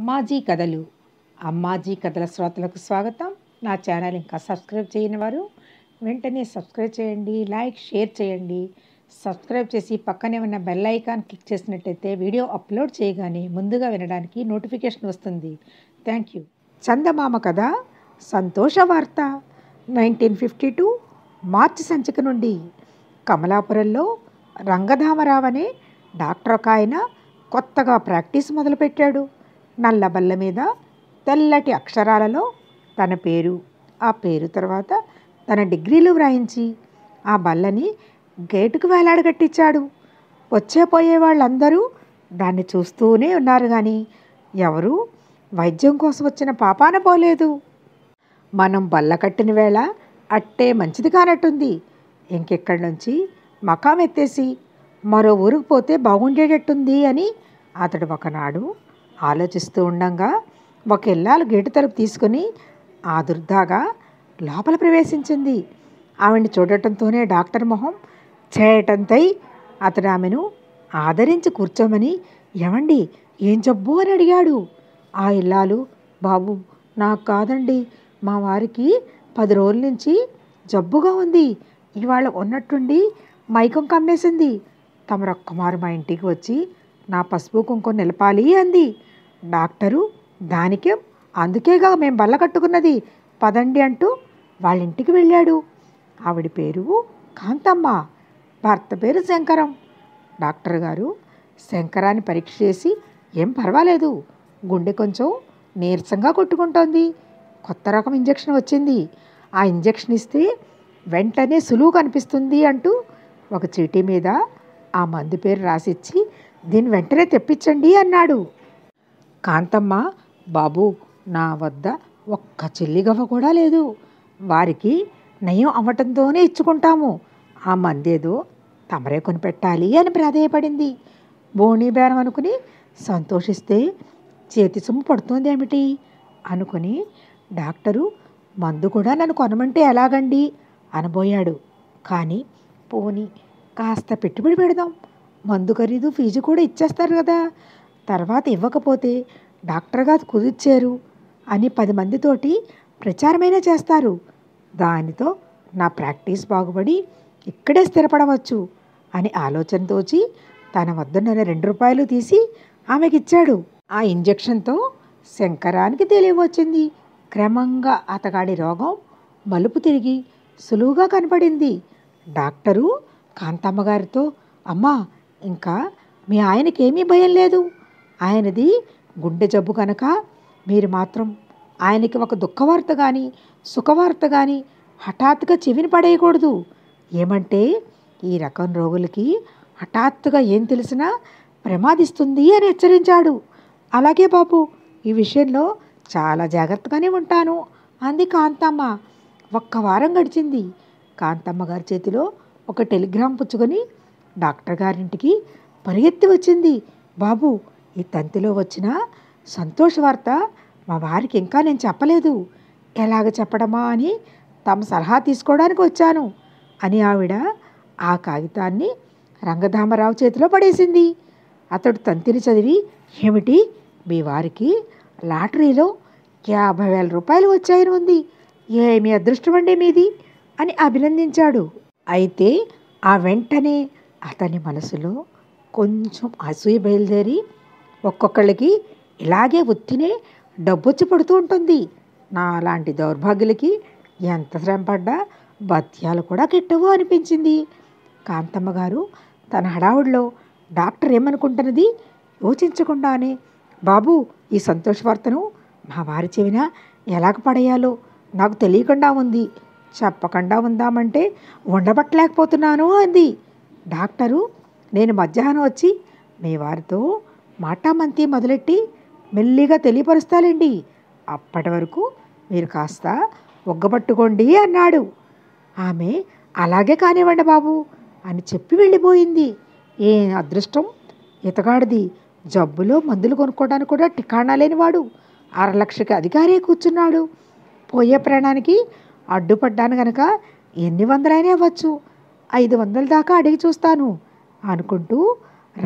అమ్మాజీ కథలు అమ్మాజీ కథల శ్రోతలకు స్వాగతం నా ఛానల్ ఇంకా సబ్స్క్రైబ్ చేయని వారు వెంటనే సబ్స్క్రైబ్ చేయండి లైక్ షేర్ చేయండి సబ్స్క్రైబ్ చేసి పక్కనే ఉన్న బెల్ ఐకాన్ క్లిక్ చేసినట్టయితే వీడియో అప్లోడ్ చేయగానే ముందుగా వినడానికి నోటిఫికేషన్ వస్తుంది థ్యాంక్ యూ చందమామ కథ సంతోష వార్త నైన్టీన్ ఫిఫ్టీ టూ మార్చి సంచిక నుండి కమలాపురంలో రంగధామరావు అనే డాక్టర్ ఒక ఆయన కొత్తగా ప్రాక్టీస్ మొదలుపెట్టాడు నల్ల బల్ల మీద తెల్లటి అక్షరాలలో తన పేరు ఆ పేరు తర్వాత తన డిగ్రీలు వ్రాయించి ఆ బల్లని గేటుకు వేలాడగట్టించాడు వచ్చే పోయే వాళ్ళందరూ దాన్ని చూస్తూనే ఉన్నారు కానీ ఎవరు వైద్యం కోసం వచ్చిన పాపాన పోలేదు మనం బల్ల కట్టిన వేళ అట్టే మంచిది కానట్టుంది ఇంకెక్కడి నుంచి మకాం ఎత్తేసి మరో ఊరుకు పోతే బాగుండేటట్టుంది అని అతడు ఒకనాడు ఆలోచిస్తూ ఉండంగా ఒక ఇల్లాలు గేటు తలుపు తీసుకుని ఆ దుర్దాగా లోపల ప్రవేశించింది ఆమెను చూడటంతోనే డాక్టర్ మొహం చేయటంతై అతడు ఆమెను ఆదరించి కూర్చోమని ఏమండి ఏం జబ్బు అని అడిగాడు ఆ ఇల్లాలు బాబు నాకు కాదండి మా వారికి పది రోజుల నుంచి జబ్బుగా ఉంది ఇవాళ ఉన్నట్టుండి మైకం కమ్మేసింది తమరొక్కమారు మా ఇంటికి వచ్చి నా పసుపు కుంకుమ నిలపాలి అంది డాక్టరు దానికే అందుకేగా మేం బల్ల కట్టుకున్నది పదండి అంటూ వాళ్ళింటికి వెళ్ళాడు ఆవిడ పేరు కాంతమ్మ భర్త పేరు శంకరం డాక్టర్ గారు శంకరాన్ని పరీక్ష చేసి ఏం పర్వాలేదు గుండె కొంచెం నీరసంగా కొట్టుకుంటోంది కొత్త రకం ఇంజెక్షన్ వచ్చింది ఆ ఇంజెక్షన్ ఇస్తే వెంటనే సులువు కనిపిస్తుంది అంటూ ఒక చీటీ మీద ఆ మందు పేరు రాసిచ్చి దీన్ని వెంటనే తెప్పించండి అన్నాడు కాంతమ్మ బాబు నా వద్ద ఒక్క గవ్వ కూడా లేదు వారికి నయం అవ్వటంతోనే ఇచ్చుకుంటాము ఆ మందేదో తమరే కొనిపెట్టాలి అని ప్రాధేయపడింది బోణీ బేరం అనుకుని సంతోషిస్తే చేతి సొమ్ము ఏమిటి అనుకుని డాక్టరు మందు కూడా నన్ను కొనమంటే ఎలాగండి అనబోయాడు కానీ పోని కాస్త పెట్టుబడి పెడదాం మందు ఖరీదు ఫీజు కూడా ఇచ్చేస్తారు కదా తర్వాత ఇవ్వకపోతే డాక్టర్గా కుదిర్చారు అని పది మందితోటి ప్రచారమైనా చేస్తారు దానితో నా ప్రాక్టీస్ బాగుపడి ఇక్కడే స్థిరపడవచ్చు అని ఆలోచన తోచి తన వద్దనున్న రెండు రూపాయలు తీసి ఆమెకిచ్చాడు ఆ ఇంజెక్షన్తో శంకరానికి తెలియవచ్చింది క్రమంగా అతగాడి రోగం మలుపు తిరిగి సులువుగా కనపడింది డాక్టరు కాంతమ్మగారితో అమ్మా ఇంకా మీ ఆయనకేమీ భయం లేదు ఆయనది గుండె జబ్బు కనుక మీరు మాత్రం ఆయనకి ఒక దుఃఖవార్త కానీ సుఖవార్త కానీ హఠాత్తుగా చెవిని పడేయకూడదు ఏమంటే ఈ రకం రోగులకి హఠాత్తుగా ఏం తెలిసినా ప్రమాదిస్తుంది అని హెచ్చరించాడు అలాగే బాబు ఈ విషయంలో చాలా జాగ్రత్తగానే ఉంటాను అంది కాంతమ్మ ఒక్క వారం గడిచింది కాంతమ్మ గారి చేతిలో ఒక టెలిగ్రామ్ పుచ్చుకొని డాక్టర్ గారింటికి పరిగెత్తి వచ్చింది బాబు ఈ తంతిలో వచ్చిన సంతోష వార్త మా వారికి ఇంకా నేను చెప్పలేదు ఎలాగ చెప్పడమా అని తమ సలహా తీసుకోవడానికి వచ్చాను అని ఆవిడ ఆ కాగితాన్ని రంగధామరావు చేతిలో పడేసింది అతడు తంతిని చదివి ఏమిటి మీ వారికి లాటరీలో యాభై వేల రూపాయలు వచ్చాయని ఉంది ఏమి అదృష్టం అండి మీది అని అభినందించాడు అయితే ఆ వెంటనే అతని మనసులో కొంచెం అసూయ బయలుదేరి ఒక్కొక్కళ్ళకి ఇలాగే ఒత్తినే డబ్బొచ్చి పడుతూ ఉంటుంది నా లాంటి దౌర్భాగ్యులకి ఎంత శ్రమ పడ్డా బత్యాలు కూడా గిట్టవు అనిపించింది కాంతమ్మ గారు తన హడావుడిలో డాక్టర్ ఏమనుకుంటున్నది యోచించకుండానే బాబు ఈ సంతోష వార్తను మా వారి చెవిన ఎలాగ పడేయాలో నాకు తెలియకుండా ఉంది చెప్పకుండా ఉందామంటే ఉండబట్టలేకపోతున్నాను అంది డాక్టరు నేను మధ్యాహ్నం వచ్చి మీ వారితో మాటామంతి మొదలెట్టి మెల్లిగా తెలియపరుస్తాలండి అప్పటి వరకు మీరు కాస్త ఒగ్గబట్టుకోండి అన్నాడు ఆమె అలాగే కానివ్వండి బాబు అని చెప్పి వెళ్ళిపోయింది ఏ అదృష్టం ఇతగాడిది జబ్బులో మందులు కొనుక్కోవడానికి కూడా ఠికాణా లేనివాడు అరలక్షకి అధికారే కూర్చున్నాడు పోయే ప్రయాణానికి అడ్డుపడ్డాను గనక ఎన్ని వందలైనా ఇవ్వచ్చు ఐదు వందల దాకా అడిగి చూస్తాను అనుకుంటూ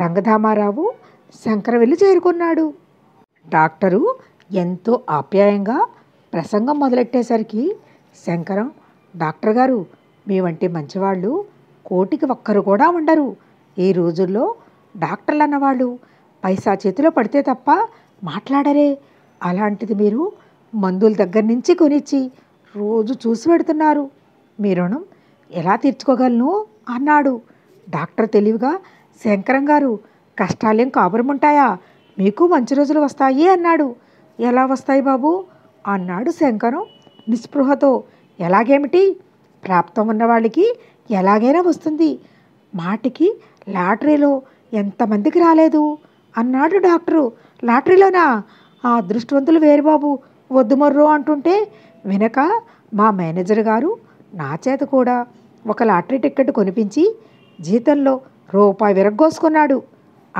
రంగధామారావు శంకర వెళ్ళి చేరుకున్నాడు డాక్టరు ఎంతో ఆప్యాయంగా ప్రసంగం మొదలెట్టేసరికి శంకరం డాక్టర్ గారు మీ వంటి మంచివాళ్ళు కోటికి ఒక్కరు కూడా ఉండరు ఈ రోజుల్లో డాక్టర్లు అన్నవాళ్ళు పైసా చేతిలో పడితే తప్ప మాట్లాడరే అలాంటిది మీరు మందుల దగ్గర నుంచి కొనిచ్చి రోజు చూసి పెడుతున్నారు మీ రుణం ఎలా తీర్చుకోగలను అన్నాడు డాక్టర్ తెలివిగా శంకరం గారు కష్టాలేం కాబురముంటాయా మీకు మంచి రోజులు వస్తాయి అన్నాడు ఎలా వస్తాయి బాబు అన్నాడు శంకరం నిస్పృహతో ఎలాగేమిటి ప్రాప్తం ఉన్నవాళ్ళకి ఎలాగైనా వస్తుంది మాటికి లాటరీలో ఎంతమందికి రాలేదు అన్నాడు డాక్టరు లాటరీలోనా ఆ అదృష్టవంతులు వేరు బాబు వద్దు మర్రో అంటుంటే వెనక మా మేనేజర్ గారు నా చేత కూడా ఒక లాటరీ టిక్కెట్ కొనిపించి జీతంలో రూపాయి విరగ్గోసుకున్నాడు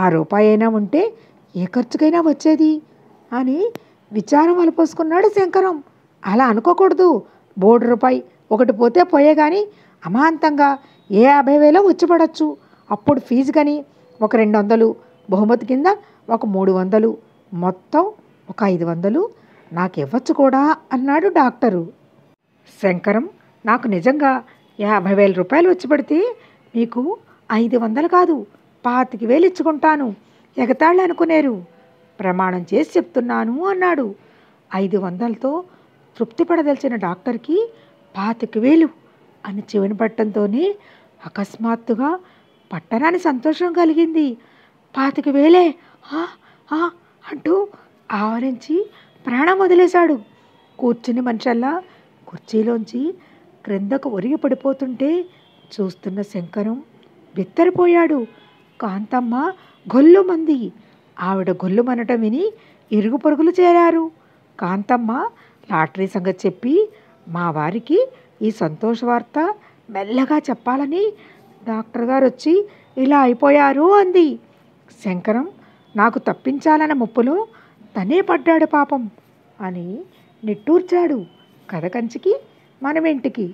ఆ రూపాయి అయినా ఉంటే ఏ ఖర్చుకైనా వచ్చేది అని విచారం అలపోసుకున్నాడు శంకరం అలా అనుకోకూడదు బోర్డు రూపాయి ఒకటి పోతే పోయే కానీ అమాంతంగా ఏ యాభై వేలో వచ్చిపడచ్చు అప్పుడు ఫీజు కానీ ఒక రెండు వందలు బహుమతి కింద ఒక మూడు వందలు మొత్తం ఒక ఐదు వందలు నాకు ఇవ్వచ్చు కూడా అన్నాడు డాక్టరు శంకరం నాకు నిజంగా యాభై వేల రూపాయలు వచ్చి పడితే మీకు ఐదు వందలు కాదు పాతికి వేలు ఇచ్చుకుంటాను ఎగతాళ్ళు అనుకునేరు ప్రమాణం చేసి చెప్తున్నాను అన్నాడు ఐదు వందలతో తృప్తిపడదలిచిన డాక్టర్కి పాతిక వేలు అని చెవిని పట్టడంతోనే అకస్మాత్తుగా పట్టణాన్ని సంతోషం కలిగింది పాతిక వేలే అంటూ ఆవరించి ప్రాణం వదిలేశాడు కూర్చుని మనిషల్లా కుర్చీలోంచి క్రిందకు ఒరిగి పడిపోతుంటే చూస్తున్న శంకరం బిత్తరిపోయాడు కాంతమ్మ గొల్లుమంది ఆవిడ మనటం విని ఇరుగు పొరుగులు చేరారు కాంతమ్మ లాటరీ సంగతి చెప్పి మా వారికి ఈ సంతోష వార్త మెల్లగా చెప్పాలని డాక్టర్ గారు వచ్చి ఇలా అయిపోయారు అంది శంకరం నాకు తప్పించాలన్న ముప్పులో తనే పడ్డాడు పాపం అని నిట్టూర్చాడు కథ కంచికి మనమింటికి